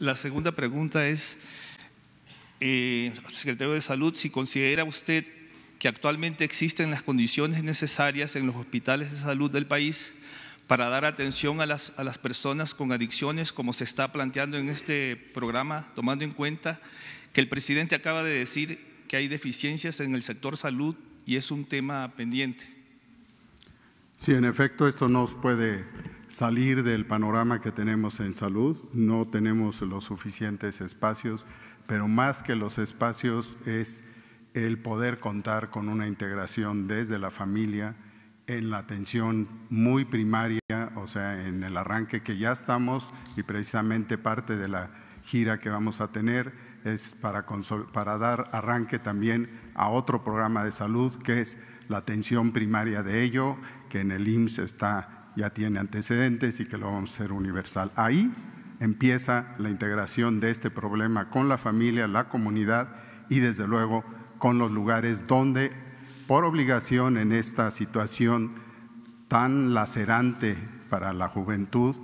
la segunda pregunta es, eh, secretario de Salud, si considera usted que actualmente existen las condiciones necesarias en los hospitales de salud del país para dar atención a las, a las personas con adicciones, como se está planteando en este programa, tomando en cuenta que el presidente acaba de decir que hay deficiencias en el sector salud y es un tema pendiente. Sí, en efecto, esto nos puede salir del panorama que tenemos en salud. No tenemos los suficientes espacios, pero más que los espacios es el poder contar con una integración desde la familia en la atención muy primaria, o sea, en el arranque que ya estamos y precisamente parte de la gira que vamos a tener es para, dar arranque también a otro programa de salud que es la atención primaria de ello, que en el IMSS está ya tiene antecedentes y que lo vamos a hacer universal. Ahí empieza la integración de este problema con la familia, la comunidad y desde luego con los lugares donde por obligación en esta situación tan lacerante para la juventud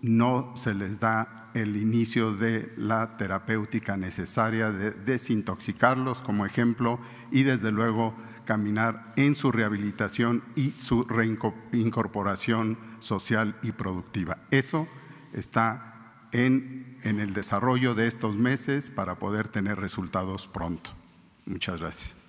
no se les da el inicio de la terapéutica necesaria de desintoxicarlos como ejemplo y desde luego caminar en su rehabilitación y su reincorporación social y productiva. Eso está en, en el desarrollo de estos meses para poder tener resultados pronto. Muchas gracias.